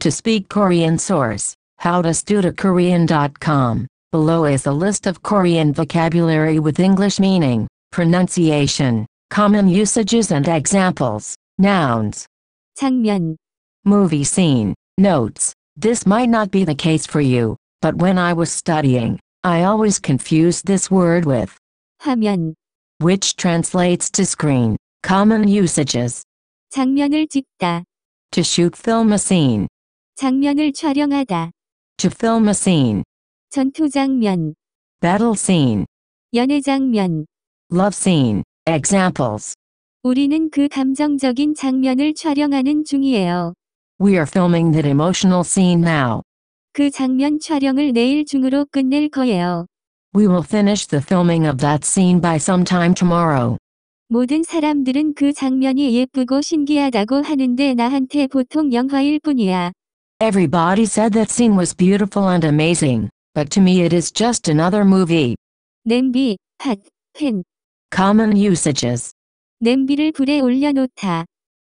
To speak Korean source, how to Korean.com. Below is a list of Korean vocabulary with English meaning, pronunciation, common usages and examples, nouns. 장면. Movie scene. Notes. This might not be the case for you, but when I was studying, I always confused this word with 화면, which translates to screen. Common usages. 장면을 찍다. To shoot film a scene. 장면을 촬영하다. To film a scene. 전투 장면. Battle scene. 연애 장면. Love scene. Examples. 우리는 그 감정적인 장면을 촬영하는 중이에요. We are filming that emotional scene now. 그 장면 촬영을 내일 중으로 끝낼 거예요. We will finish the filming of that scene by sometime tomorrow. 모든 사람들은 그 장면이 예쁘고 신기하다고 하는데 나한테 보통 영화일 뿐이야. Everybody said that scene was beautiful and amazing, but to me it is just another movie. 냄비, 팥, 팬. Common usages. 냄비를 불에 올려놓다.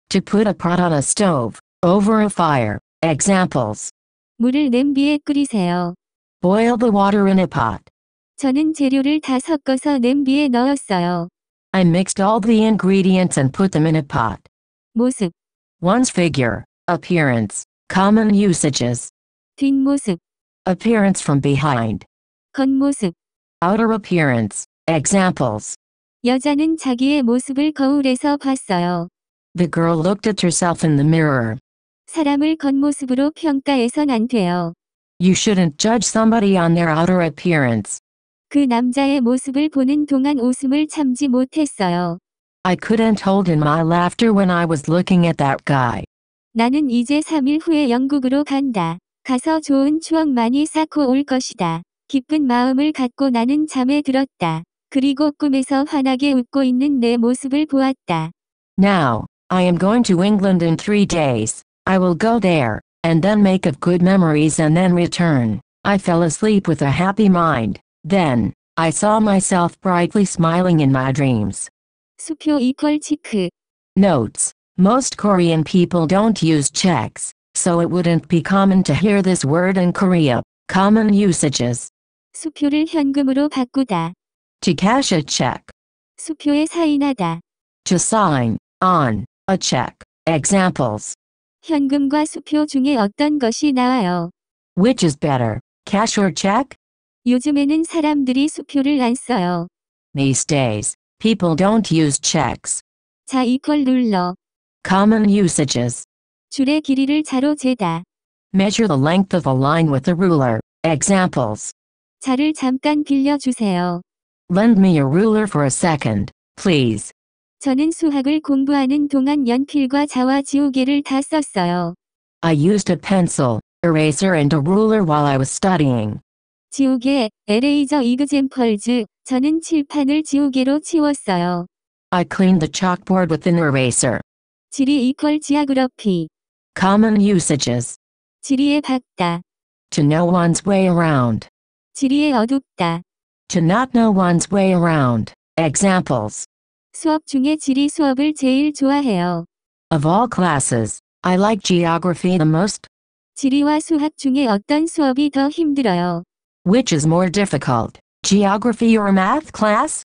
To put a pot on a stove, over a fire. Examples. 물을 냄비에 끓이세요. Boil the water in a pot. 저는 재료를 다 섞어서 냄비에 넣었어요. I mixed all the ingredients and put them in a pot. 모습. One's figure, appearance. Common usages. 뒷모습. Appearance from behind. 겉모습. Outer appearance. Examples. 여자는 자기의 모습을 거울에서 봤어요. The girl looked at herself in the mirror. 사람을 겉모습으로 평가해선 안 돼요. You shouldn't judge somebody on their outer appearance. 그 남자의 모습을 보는 동안 웃음을 참지 못했어요. I couldn't hold in my laughter when I was looking at that guy. 나는 이제 3일 후에 영국으로 간다. 가서 좋은 추억 많이 쌓고 올 것이다. 기쁜 마음을 갖고 나는 잠에 들었다. 그리고 꿈에서 환하게 웃고 있는 내 모습을 보았다. Now, I am going to England in three days. I will go there, and then make up good memories and then return. I fell asleep with a happy mind. Then, I saw myself brightly smiling in my dreams. 수표 이퀄 치크. Notes. Most Korean people don't use checks, so it wouldn't be common to hear this word in Korea. Common usages. 수표를 현금으로 바꾸다. To cash a check. 수표에 사인하다. To sign on a check. Examples. 현금과 수표 중에 어떤 것이 나아요? Which is better, cash or check? 요즘에는 사람들이 수표를 안 써요. These days, people don't use checks. 자, 이걸 눌러. Common usages. 줄의 길이를 자로 재다. Measure the length of a line with a ruler. Examples. 자를 잠깐 빌려주세요. Lend me your ruler for a second, please. 저는 수학을 공부하는 동안 연필과 자와 지우개를 다 썼어요. I used a pencil, eraser and a ruler while I was studying. 지우개, eraser examples, 저는 칠판을 지우개로 치웠어요. I cleaned the chalkboard with an eraser. 지리 equal geography. Common usages. 지리에 밝다. To know one's way around. 지리에 어둡다. To not know one's way around. Examples. 수업 중에 지리 수업을 제일 좋아해요. Of all classes, I like geography the most. 지리와 수학 중에 어떤 수업이 더 힘들어요? Which is more difficult, geography or math class?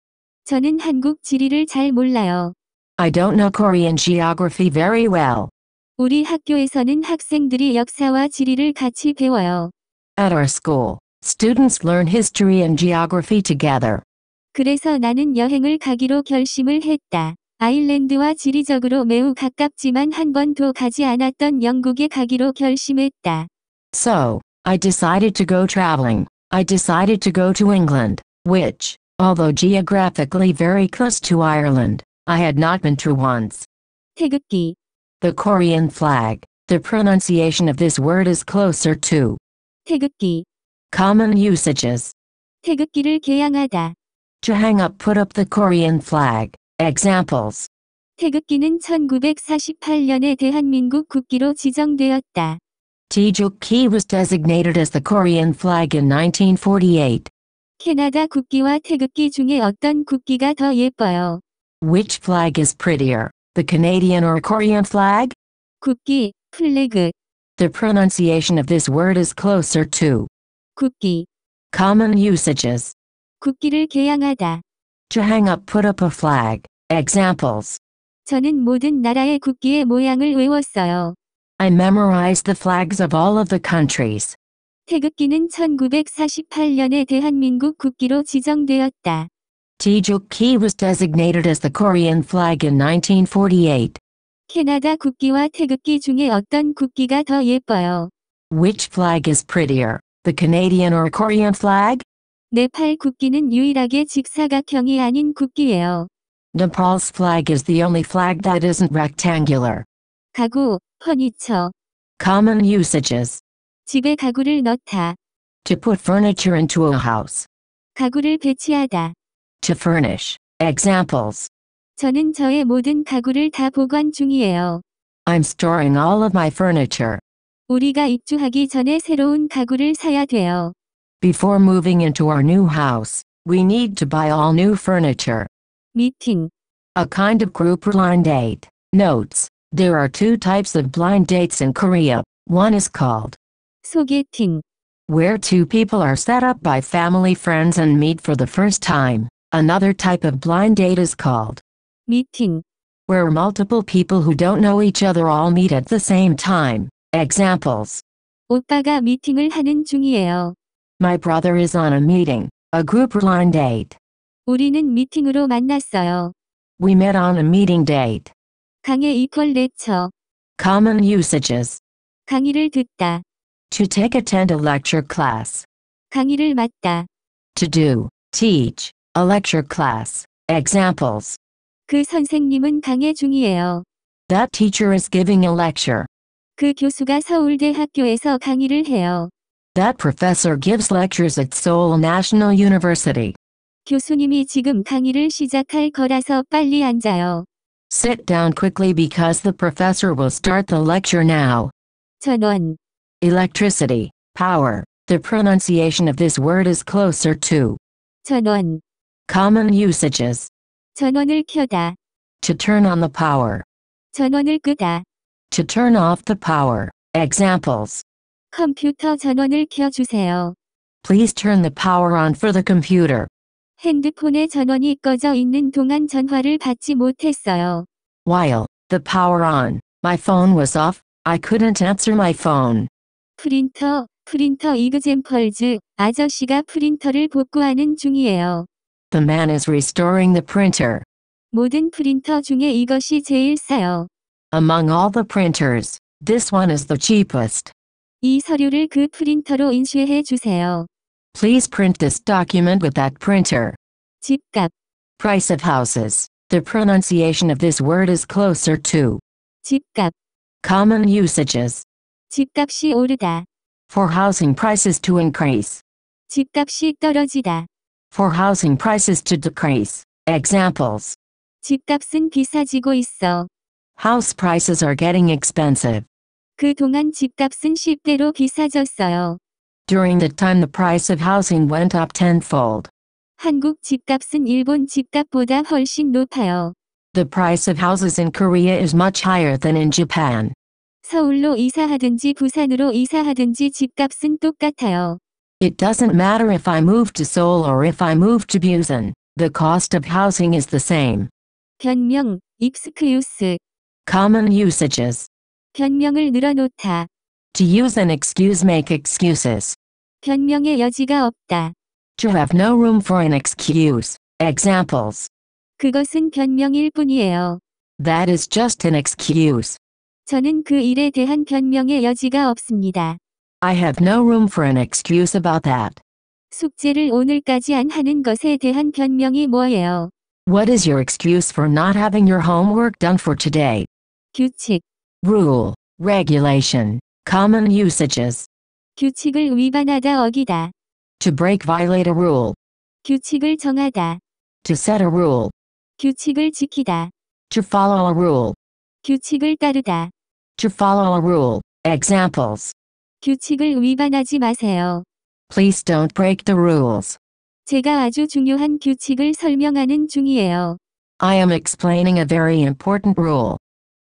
저는 한국 지리를 잘 몰라요. I don't know Korean geography very well. 우리 학교에서는 학생들이 역사와 지리를 같이 배워요. At our school, students learn history and geography together. 그래서 나는 여행을 가기로 결심을 했다. 아일랜드와 지리적으로 매우 가깝지만 한 번도 가지 않았던 영국에 가기로 결심했다. So, I decided to go traveling. I decided to go to England, which, although geographically very close to Ireland, I had not been to once. 태극기. The Korean flag. The pronunciation of this word is closer to 태극기. Common usages. 태극기를 개양하다. To hang up put up the Korean flag. Examples. 태극기는 1948년에 대한민국 국기로 지정되었다. Tejuk-ki was designated as the Korean flag in 1948. 캐나다 국기와 태극기 중에 어떤 국기가 더 예뻐요? Which flag is prettier, the Canadian or Korean flag? 국기, 플래그. The pronunciation of this word is closer to 국기. Common usages. 국기를 개양하다. To hang up put up a flag. Examples. 저는 모든 나라의 국기의 모양을 외웠어요. I memorized the flags of all of the countries. 태극기는 1948년에 대한민국 국기로 지정되었다. Tejukki was designated as the Korean flag in 1948. Which flag is prettier, the Canadian or Korean flag? Nepal's flag is the only flag that isn't rectangular. 가구, Common usages. 집에 가구를 넣다. To put furniture into a house. 가구를 배치하다 to furnish examples. 저는 저의 모든 가구를 다 보관 중이에요. I'm storing all of my furniture. 우리가 입주하기 전에 새로운 가구를 사야 돼요. Before moving into our new house, we need to buy all new furniture. 미팅. A kind of group blind date. Notes. There are two types of blind dates in Korea. One is called 소개팅. where two people are set up by family friends and meet for the first time. Another type of blind date is called meeting, where multiple people who don't know each other all meet at the same time. Examples. 오빠가 미팅을 하는 중이에요. My brother is on a meeting, a group blind date. 우리는 미팅으로 만났어요. We met on a meeting date. 강의 equal lecture. Common usages. 강의를 듣다. To take attend a lecture class. 강의를 맡다. To do, teach. A lecture class. Examples. 그 선생님은 강의 중이에요. That teacher is giving a lecture. 그 교수가 서울대 학교에서 강의를 해요. That professor gives lectures at Seoul National University. 교수님이 지금 강의를 시작할 거라서 빨리 앉아요. Sit down quickly because the professor will start the lecture now. 전원. Electricity, power. The pronunciation of this word is closer to. 전원. Common usages. 전원을 켜다. To turn on the power. 전원을 끄다. To turn off the power. Examples. 컴퓨터 전원을 켜주세요. Please turn the power on for the computer. 전원이 꺼져 있는 동안 전화를 받지 못했어요. While the power on, my phone was off, I couldn't answer my phone. 프린터, 프린터 이그잼펄즈, 아저씨가 프린터를 복구하는 중이에요. The man is restoring the printer. 모든 프린터 중에 이것이 제일 싸요. Among all the printers, this one is the cheapest. 이 서류를 그 프린터로 인쇄해 주세요. Please print this document with that printer. 집값. Price of houses. The pronunciation of this word is closer to 집값. Common usages. 집값이 오르다. For housing prices to increase. 집값이 떨어지다 for housing prices to decrease. Examples. 집값은 비싸지고 있어. House prices are getting expensive. 그동안 집값은 10배로 비싸졌어요. During the time the price of housing went up tenfold. 한국 집값은 일본 집값보다 훨씬 높아요. The price of houses in Korea is much higher than in Japan. 서울로 이사하든지 부산으로 이사하든지 집값은 똑같아요. It doesn't matter if I move to Seoul or if I move to Busan, the cost of housing is the same. 변명, excuse. Common usages. 변명을 늘어놓다. To use an excuse make excuses. 변명의 여지가 없다. To have no room for an excuse. Examples. 그것은 변명일 뿐이에요. That is just an excuse. 저는 그 일에 대한 변명의 여지가 없습니다. I have no room for an excuse about that. 숙제를 오늘까지 안 하는 것에 대한 변명이 뭐예요? What is your excuse for not having your homework done for today? 규칙, Rule, regulation, common usages. 규칙을 위반하다 어기다, To break violate a rule. 규칙을 정하다, To set a rule. 규칙을 지키다, To follow a rule. 규칙을 따르다. To follow a rule. Examples. 규칙을 위반하지 마세요. Please don't break the rules. 제가 아주 중요한 규칙을 설명하는 중이에요. I am explaining a very important rule.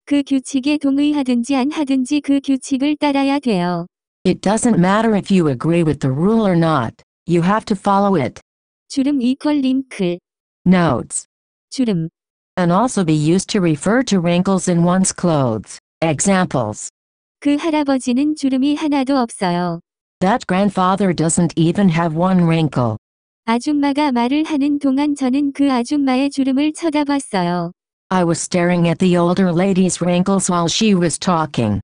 그 규칙에 동의하든지 안 하든지 그 규칙을 따라야 돼요. It doesn't matter if you agree with the rule or not. You have to follow it. 주름 equal 링클. Notes. 주름. And also be used to refer to wrinkles in one's clothes. Examples. 그 할아버지는 주름이 하나도 없어요. That grandfather doesn't even have one wrinkle. 아줌마가 말을 하는 동안 저는 그 아줌마의 주름을 쳐다봤어요. I was staring at the older lady's wrinkles while she was talking.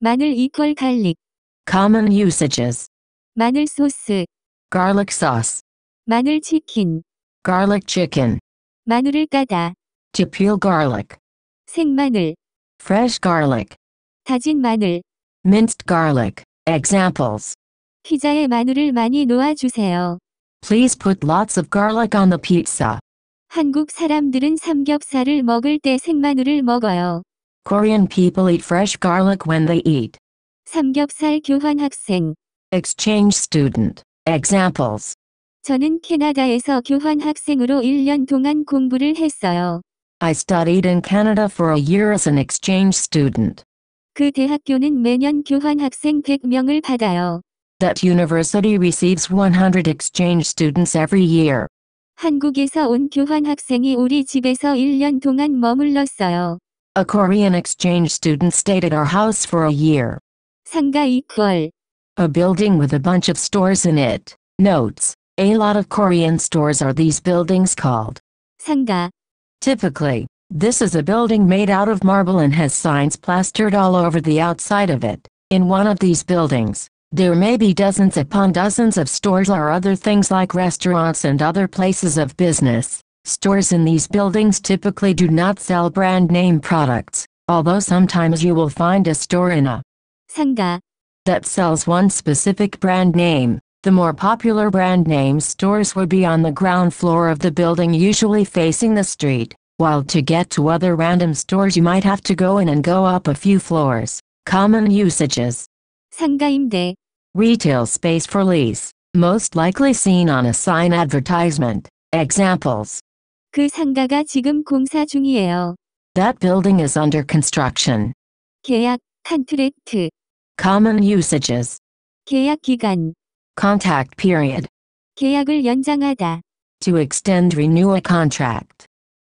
마늘 이퀄 갈릭. Common usages. 마늘 소스. Garlic sauce. 마늘 치킨. Garlic chicken. 마늘을 까다. To peel garlic. 생마늘. Fresh garlic. 다진 마늘 minced garlic. Examples. 피자에 마늘을 많이 놓아 주세요. Please put lots of garlic on the pizza. 한국 사람들은 삼겹살을 먹을 때 생마늘을 먹어요. Korean people eat fresh garlic when they eat. 삼겹살 교환 학생 exchange student. Examples. 저는 캐나다에서 교환 학생으로 1년 동안 공부를 했어요. I studied in Canada for a year as an exchange student. 그 대학교는 매년 교환 학생 100명을 받아요. That university receives 100 exchange students every year. 한국에서 온 교환 학생이 우리 집에서 1년 동안 머물렀어요. A Korean exchange student stayed at our house for a year. 상가 2월. A building with a bunch of stores in it. Notes. A lot of Korean stores are these buildings called. 상가. Typically, this is a building made out of marble and has signs plastered all over the outside of it. In one of these buildings, there may be dozens upon dozens of stores or other things like restaurants and other places of business. Stores in these buildings typically do not sell brand name products, although sometimes you will find a store in a 상가 that sells one specific brand name. The more popular brand name stores would be on the ground floor of the building usually facing the street while to get to other random stores you might have to go in and go up a few floors. Common usages. 상가임대. Retail space for lease, most likely seen on a sign advertisement. Examples. 그 상가가 지금 공사 중이에요. That building is under construction. 계약, contract. Common usages. 계약 기간. Contact period. 계약을 연장하다. To extend renew a contract.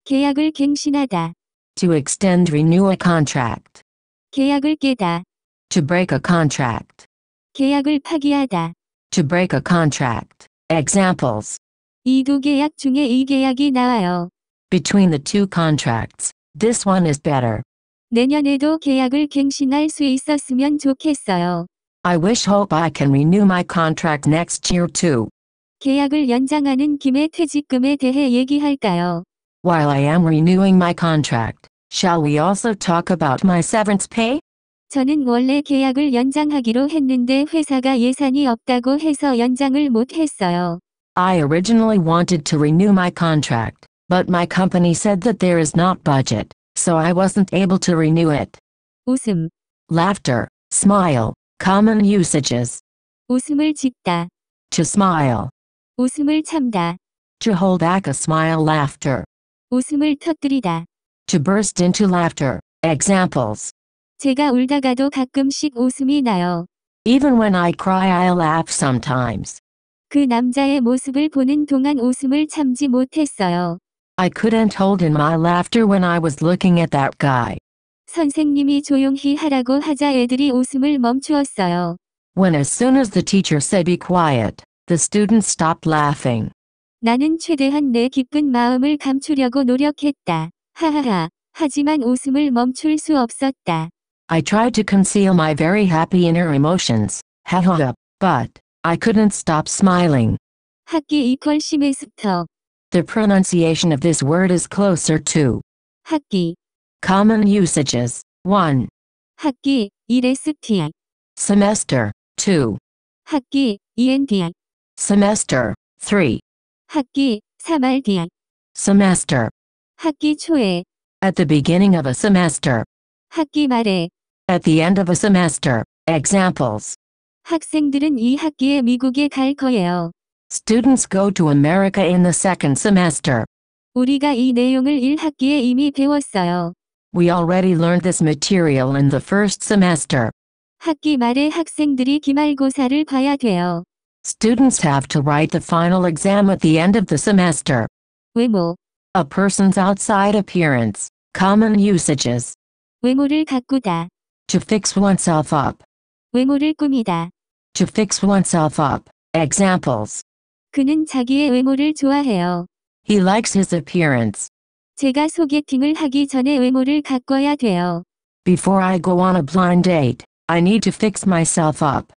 계약을 갱신하다. To extend renew a contract. 계약을 깨다. To break a contract. 계약을 파기하다. To break a contract. Examples. 이두 계약 중에 이 계약이 나와요. Between the two contracts, this one is better. 내년에도 계약을 갱신할 수 있었으면 좋겠어요. I wish hope I can renew my contract next year too. 계약을 연장하는 김에 퇴직금에 대해 얘기할까요? While I am renewing my contract, shall we also talk about my severance pay? 저는 원래 계약을 연장하기로 했는데 회사가 예산이 없다고 해서 연장을 못 했어요. I originally wanted to renew my contract, but my company said that there is not budget, so I wasn't able to renew it. 웃음, laughter, smile, common usages. 웃음을 짓다. To smile. 웃음을 참다. To hold back a smile laughter. 웃음을 터뜨리다. To burst into laughter. Examples. 제가 울다가도 가끔씩 웃음이 나요. Even when I cry, I laugh sometimes. 그 남자의 모습을 보는 동안 웃음을 참지 못했어요. I couldn't hold in my laughter when I was looking at that guy. 선생님이 조용히 하라고 하자 애들이 웃음을 멈추었어요. When as soon as the teacher said be quiet, the students stopped laughing. 나는 최대한 내 기쁜 마음을 감추려고 노력했다. 하하하. 하지만 웃음을 멈출 수 없었다. I tried to conceal my very happy inner emotions. Hahaha. But I couldn't stop smiling. 학기 이퀄 시메스터. The pronunciation of this word is closer to 학기. Common usages 1. 학기 ESTI. Semester 2. 학기 ENTI. Semester 3. 학기 3월 뒤 semester 학기 초에 at the beginning of a semester 학기 말에 at the end of a semester examples 학생들은 이 학기에 미국에 갈 거예요. Students go to America in the second semester. 우리가 이 내용을 1학기에 이미 배웠어요. We already learned this material in the first semester. 학기 말에 학생들이 기말고사를 봐야 돼요. Students have to write the final exam at the end of the semester. 외모 A person's outside appearance. Common usages. 외모를 가꾸다. To fix oneself up. 외모를 꾸미다. To fix oneself up. Examples. 그는 자기의 외모를 좋아해요. He likes his appearance. 제가 소개팅을 하기 전에 외모를 가꿔야 돼요. Before I go on a blind date, I need to fix myself up.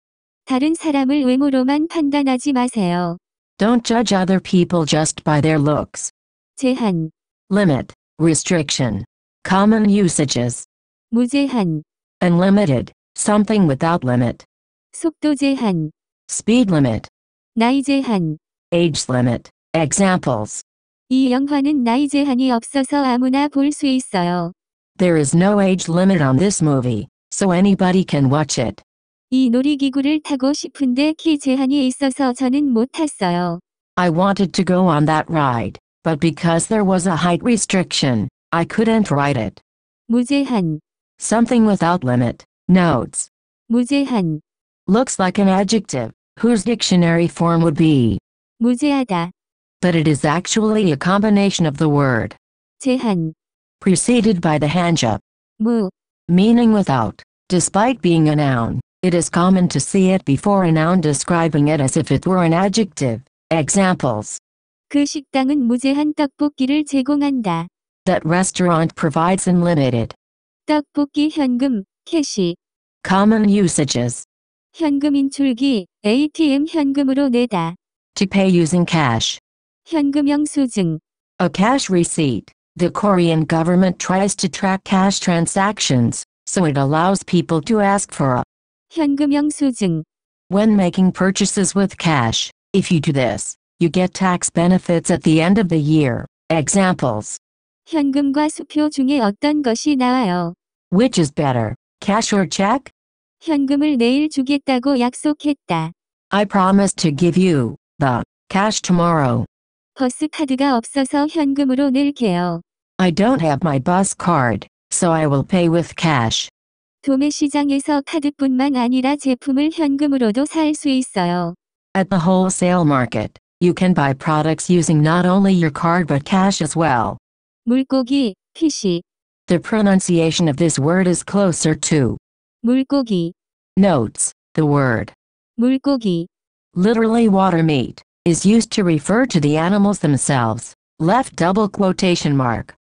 다른 사람을 외모로만 판단하지 마세요. Don't judge other people just by their looks. 제한 limit, restriction. Common usages. 무제한 unlimited, something without limit. 속도 제한 speed limit. 나이 제한 age limit. Examples. 이 영화는 나이 제한이 없어서 아무나 볼 수 있어요. There is no age limit on this movie, so anybody can watch it. 이 놀이기구를 타고 싶은데 키 제한이 있어서 저는 못 탔어요. I wanted to go on that ride, but because there was a height restriction, I couldn't ride it. 무제한 Something without limit. Notes. 무제한 Looks like an adjective, whose dictionary form would be 무제하다 but it is actually a combination of the word 제한 preceded by the hanja 무 meaning without, despite being a noun. It is common to see it before a noun describing it as if it were an adjective. Examples. 그 식당은 무제한 떡볶이를 제공한다. That restaurant provides unlimited. 떡볶이 현금, 캐시. Common usages. 현금 인출기, ATM 현금으로 내다. To pay using cash. 현금 영수증. A cash receipt. The Korean government tries to track cash transactions, so it allows people to ask for a 현금형 수증. When making purchases with cash, if you do this, you get tax benefits at the end of the year. Examples. 현금과 수표 중에 어떤 것이 나아요? Which is better, cash or check? 현금을 내일 주겠다고 약속했다. I promise to give you the cash tomorrow. 버스 카드가 없어서 현금으로 낼게요. I don't have my bus card, so I will pay with cash. 카드뿐만 아니라 제품을 현금으로도 있어요. At the wholesale market, you can buy products using not only your card but cash as well. 물고기, 피시. The pronunciation of this word is closer to 물고기. Notes, the word 물고기, literally water meat, is used to refer to the animals themselves, left double quotation mark,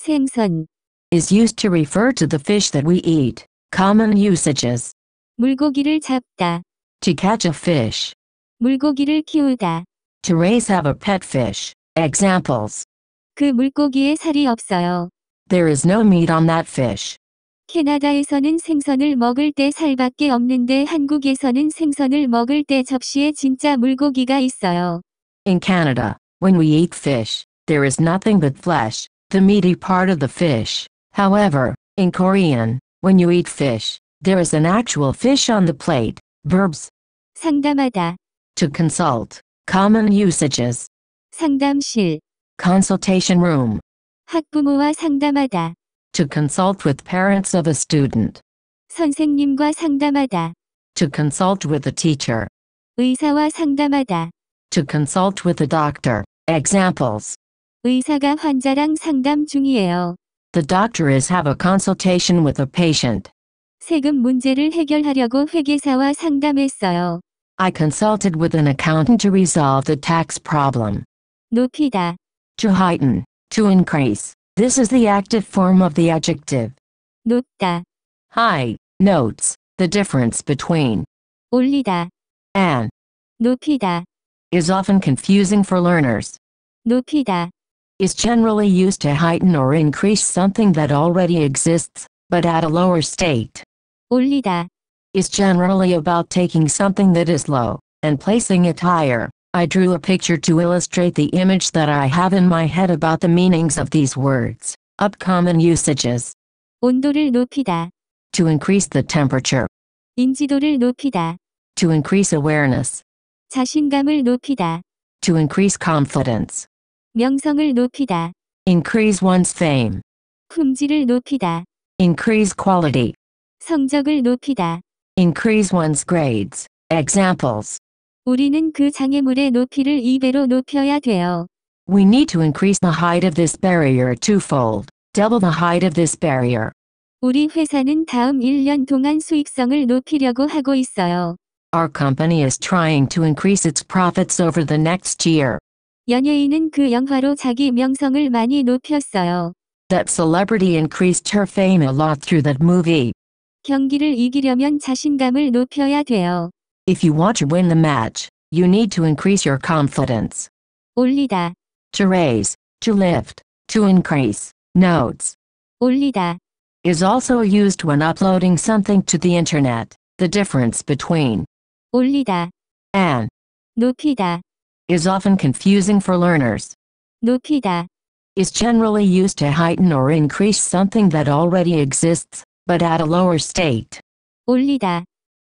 생선, is used to refer to the fish that we eat. Common usages. 물고기를 잡다. To catch a fish. 물고기를 키우다. To raise have a pet fish. Examples. 그 물고기에 살이 없어요. There is no meat on that fish. 캐나다에서는 생선을 먹을 때 살밖에 없는데 한국에서는 생선을 먹을 때 접시에 진짜 물고기가 있어요. In Canada, when we eat fish, there is nothing but flesh, the meaty part of the fish. However, in Korean, when you eat fish, there is an actual fish on the plate. Verbs. 상담하다. To consult. Common usages. 상담실. Consultation room. 학부모와 상담하다. To consult with parents of a student. 선생님과 상담하다. To consult with a teacher. 의사와 상담하다. To consult with a doctor. Examples. 의사가 환자랑 상담 중이에요. The doctor is have a consultation with a patient. 세금 문제를 해결하려고 회계사와 상담했어요. I consulted with an accountant to resolve the tax problem. 높이다. To heighten, to increase. This is the active form of the adjective. 높다. High notes the difference between 올리다 and 높이다 is often confusing for learners. 높이다 is generally used to heighten or increase something that already exists, but at a lower state. 올리다 is generally about taking something that is low and placing it higher. I drew a picture to illustrate the image that I have in my head about the meanings of these words. Up common usages. 온도를 높이다. To increase the temperature. 인지도를 높이다. To increase awareness. 자신감을 높이다. To increase confidence. 명성을 높이다. increase one's fame. 품질을 높이다. increase quality. 성적을 높이다. increase one's grades. examples. 우리는 그 장애물의 높이를 2배로 높여야 돼요. We need to increase the height of this barrier twofold. Double the height of this barrier. 우리 회사는 다음 1년 동안 수익성을 높이려고 하고 있어요. Our company is trying to increase its profits over the next year. 연예인은 그 영화로 자기 명성을 많이 높였어요. That celebrity increased her fame a lot through that movie. 경기를 이기려면 자신감을 높여야 돼요. If you want to win the match, you need to increase your confidence. 올리다. To raise, to lift, to increase. Notes. 올리다. Is also used when uploading something to the internet. The difference between 올리다. and 높이다 is often confusing for learners. 높이다 is generally used to heighten or increase something that already exists, but at a lower state. 올리다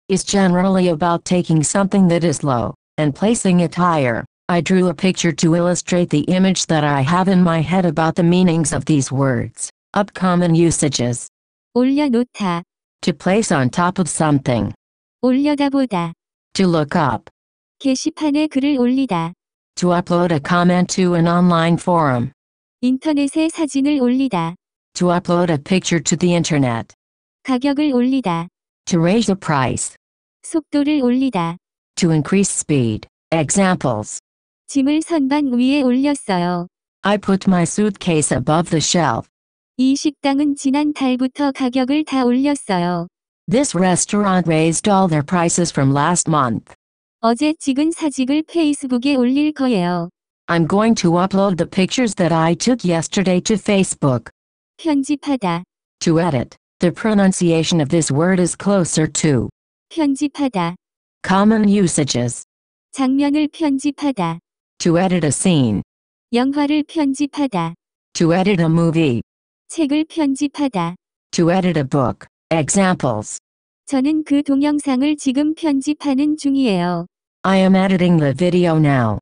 is generally about taking something that is low and placing it higher. I drew a picture to illustrate the image that I have in my head about the meanings of these words. Up common usages. 올려놓다 to place on top of something. 올려다보다 to look up. 게시판에 글을 올리다. To upload a comment to an online forum. 인터넷에 사진을 올리다. To upload a picture to the internet. 가격을 올리다. To raise the price. 속도를 올리다. To increase speed. Examples. 짐을 선반 위에 올렸어요. I put my suitcase above the shelf. 이 식당은 지난 달부터 가격을 다 올렸어요. This restaurant raised all their prices from last month. 어제 찍은 사직을 페이스북에 올릴 거예요. I'm going to upload the pictures that I took yesterday to Facebook. 편집하다. To edit. The pronunciation of this word is closer to. 편집하다. Common usages. 장면을 편집하다. To edit a scene. 영화를 편집하다. To edit a movie. 책을 편집하다. To edit a book. Examples. 저는 그 동영상을 지금 편집하는 중이에요. I am editing the video now.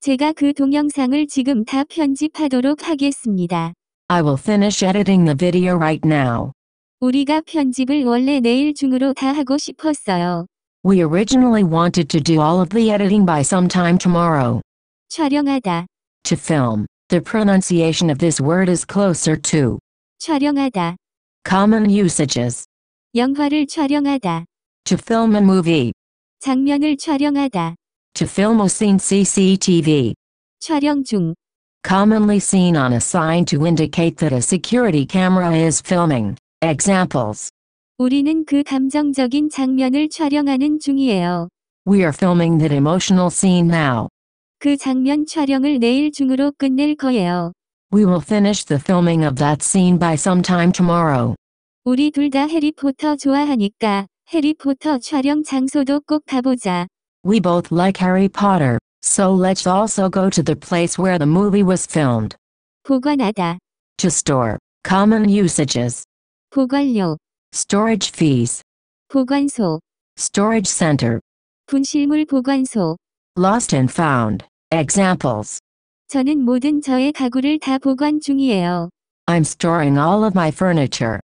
제가 그 동영상을 지금 다 편집하도록 하겠습니다. I will finish editing the video right now. 우리가 편집을 원래 내일 중으로 다 하고 싶었어요. We originally wanted to do all of the editing by sometime tomorrow. 촬영하다. To film. The pronunciation of this word is closer to. 촬영하다. Common usages. 영화를 촬영하다. To film a movie. 장면을 촬영하다. To film a scene CCTV. 촬영 중. Commonly seen on a sign to indicate that a security camera is filming. Examples. 우리는 그 감정적인 장면을 촬영하는 중이에요. We are filming that emotional scene now. 그 장면 촬영을 내일 중으로 끝낼 거예요. We will finish the filming of that scene by sometime tomorrow. 우리 둘 다 해리포터 좋아하니까. 해리포터 촬영 장소도 꼭 가보자. We both like Harry Potter, so let's also go to the place where the movie was filmed. 보관하다. To store. Common usages. 보관료. Storage fees. 보관소. Storage center. 분실물 보관소. Lost and found. Examples. 저는 모든 저의 가구를 다 보관 중이에요. I'm storing all of my furniture.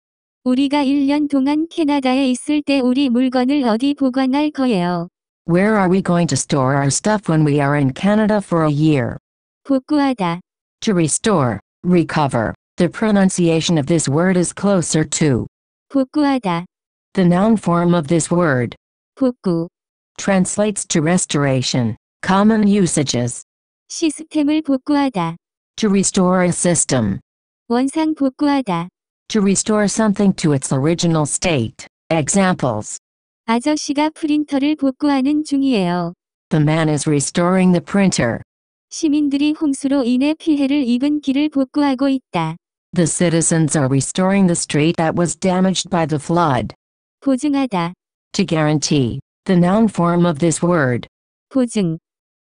우리가 1년 동안 캐나다에 있을 때 우리 물건을 어디 보관할 거예요? Where are we going to store our stuff when we are in Canada for a year? 복구하다. To restore, recover. The pronunciation of this word is closer to 복구하다. The noun form of this word 복구 translates to restoration. Common usages 시스템을 복구하다. To restore a system. 원상 복구하다 to restore something to its original state. Examples. 아저씨가 프린터를 복구하는 중이에요. The man is restoring the printer. 시민들이 홍수로 인해 피해를 입은 길을 복구하고 있다. The citizens are restoring the street that was damaged by the flood. 보증하다. To guarantee, the noun form of this word. 보증.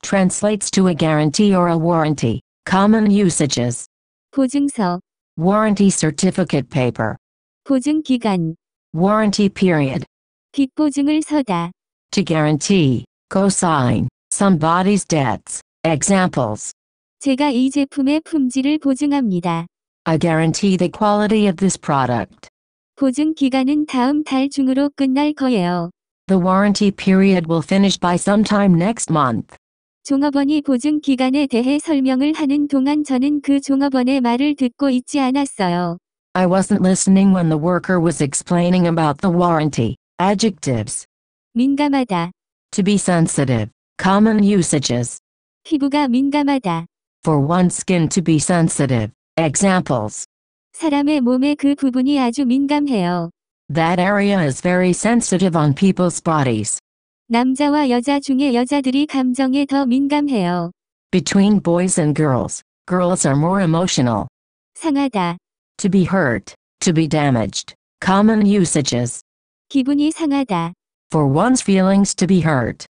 Translates to a guarantee or a warranty. Common usages. 보증서 warranty certificate paper, 보증 기간, warranty period, 빚 보증을 서다, to guarantee, cosign, somebody's debts, examples. 제가 이 제품의 품질을 보증합니다. I guarantee the quality of this product. 보증 기간은 다음 달 중으로 끝날 거예요. The warranty period will finish by sometime next month. 종업원이 보증 기간에 대해 설명을 하는 동안 저는 그 종업원의 말을 듣고 있지 않았어요. I wasn't listening when the worker was explaining about the warranty. Adjectives. 민감하다. To be sensitive. Common usages. 피부가 민감하다. For one's skin to be sensitive. Examples. 사람의 몸의 그 부분이 아주 민감해요. That area is very sensitive on people's bodies. 남자와 여자 중에 여자들이 감정에 더 민감해요. Between boys and girls, girls are more emotional. 상하다. To be hurt, to be damaged. Common usages. 기분이 상하다. For one's feelings to be hurt.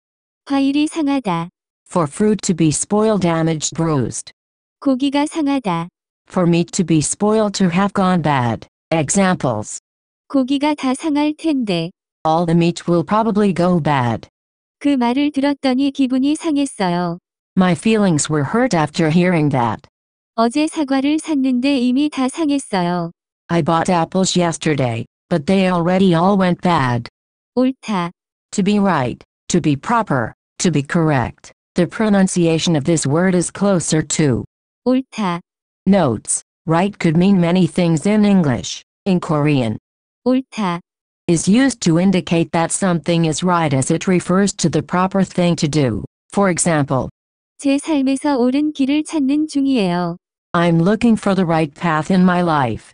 과일이 상하다. For fruit to be spoiled, damaged, bruised. 고기가 상하다. For meat to be spoiled to have gone bad. Examples. 고기가 다 상할 텐데. All the meat will probably go bad. 그 말을 들었더니 기분이 상했어요. My feelings were hurt after hearing that. 어제 사과를 샀는데 이미 다 상했어요. I bought apples yesterday, but they already all went bad. 옳다. To be right, to be proper, to be correct, the pronunciation of this word is closer to. 옳다. Notes, right could mean many things in English, in Korean. 옳다 is used to indicate that something is right as it refers to the proper thing to do. For example, 제 삶에서 옳은 길을 찾는 중이에요. I'm looking for the right path in my life.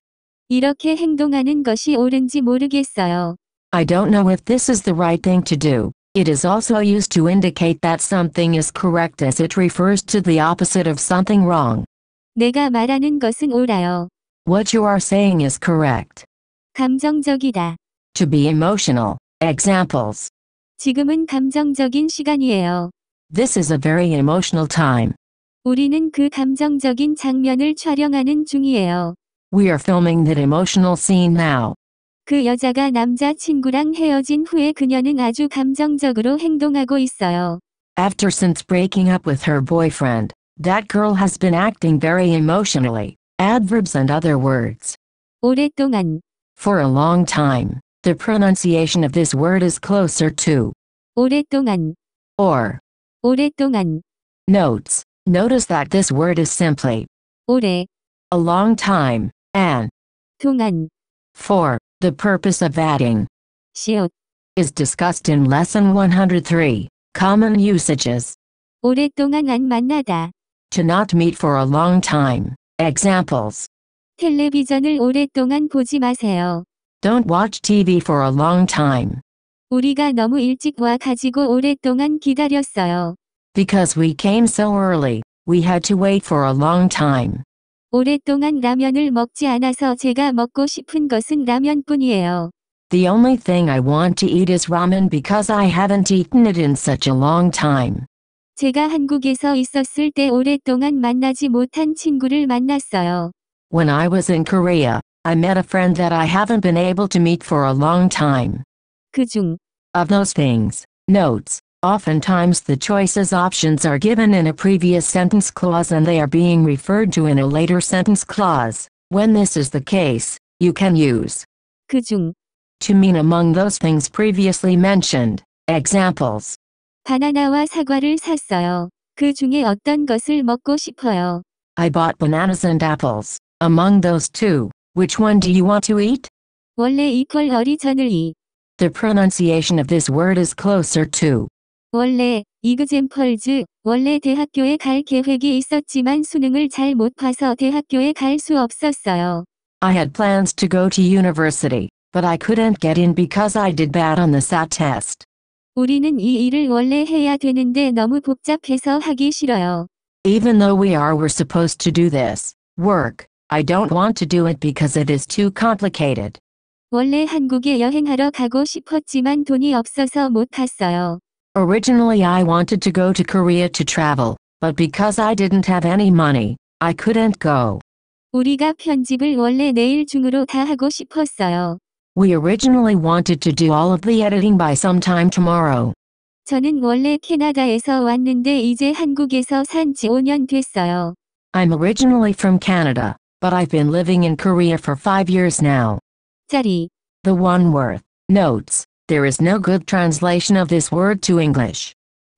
이렇게 행동하는 것이 옳은지 모르겠어요. I don't know if this is the right thing to do. It is also used to indicate that something is correct as it refers to the opposite of something wrong. 내가 말하는 것은 옳아요. What you are saying is correct. 감정적이다. To be emotional. Examples. 지금은 감정적인 시간이에요. This is a very emotional time. 우리는 그 감정적인 장면을 촬영하는 중이에요. We are filming that emotional scene now. 그 여자가 남자친구랑 헤어진 후에 그녀는 아주 감정적으로 행동하고 있어요. After since breaking up with her boyfriend, that girl has been acting very emotionally. Adverbs and other words. 오랫동안. For a long time. The pronunciation of this word is closer to 오랫동안 or 오랫동안 notes. Notice that this word is simply 오래 a long time and 동안 for the purpose of adding 시옷 is discussed in lesson 103 common usages 오랫동안 안 만나다 to not meet for a long time examples 텔레비전을 오랫동안 보지 마세요 don't watch TV for a long time. 우리가 너무 일찍 와 가지고 오랫동안 기다렸어요. Because we came so early, we had to wait for a long time. 오랫동안 라면을 먹지 않아서 제가 먹고 싶은 것은 라면뿐이에요. The only thing I want to eat is ramen because I haven't eaten it in such a long time. 제가 한국에서 있었을 때 오랫동안 만나지 못한 친구를 만났어요. When I was in Korea, I met a friend that I haven't been able to meet for a long time. 그중 of those things, notes, oftentimes the choices options are given in a previous sentence clause and they are being referred to in a later sentence clause. When this is the case, you can use 그중 to mean among those things previously mentioned. Examples 바나나와 사과를 샀어요. 그 중에 어떤 것을 먹고 싶어요. I bought bananas and apples. Among those two, which one do you want to eat? 원래 이퀄 어리전을 이. The pronunciation of this word is closer to. 원래 이그젠펄즈 원래 대학교에 갈 계획이 있었지만 수능을 잘 못 봐서 대학교에 갈 수 없었어요. I had plans to go to university, but I couldn't get in because I did bad on the SAT test. 우리는 이 일을 원래 해야 되는데 너무 복잡해서 하기 싫어요. Even though we are we're supposed to do this work, I don't want to do it because it is too complicated. 원래 한국에 여행하러 가고 싶었지만 돈이 없어서 못 갔어요. Originally I wanted to go to Korea to travel, but because I didn't have any money, I couldn't go. 우리가 편집을 원래 내일 중으로 다 하고 싶었어요. We originally wanted to do all of the editing by sometime tomorrow. 저는 원래 캐나다에서 왔는데 이제 한국에서 산 지 5년 됐어요. I'm originally from Canada, but I've been living in Korea for five years now. Teddy, The one worth. Notes. There is no good translation of this word to English.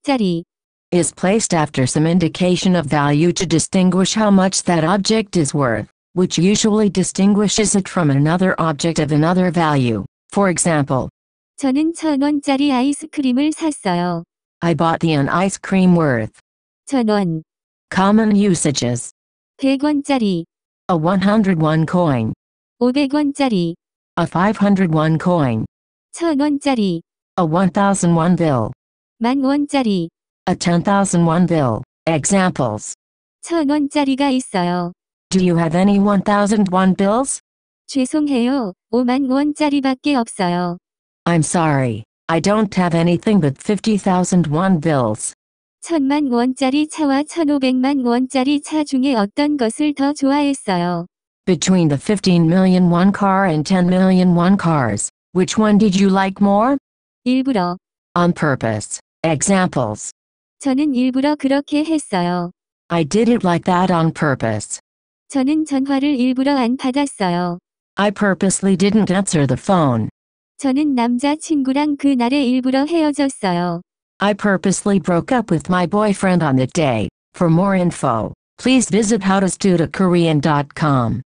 Teddy Is placed after some indication of value to distinguish how much that object is worth, which usually distinguishes it from another object of another value. For example, 저는 천 원짜리 아이스크림을 샀어요. I bought the an ice cream worth. 천 원. Common usages. 백 원짜리. A 101 coin. 500원짜리. A 501 coin. 1000원짜리. A 1001 bill. 만원짜리. A 10,001 bill. Examples. 1000원짜리가 있어요. Do you have any 1001 bills? 죄송해요. 5만 원짜리밖에 없어요. I'm sorry. I don't have anything but 50,001 bills. 천만 원짜리 차와 1,500만 원짜리 차 중에 어떤 것을 더 좋아했어요? Between the 15 million one car and 10 million one cars, which one did you like more? 일부러. On purpose. Examples. 저는 일부러 그렇게 했어요. I did it like that on purpose. 저는 전화를 일부러 안 받았어요. I purposely didn't answer the phone. 저는 남자친구랑 그날에 일부러 헤어졌어요. I purposely broke up with my boyfriend on the day. For more info, please visit howtostudakorean.com.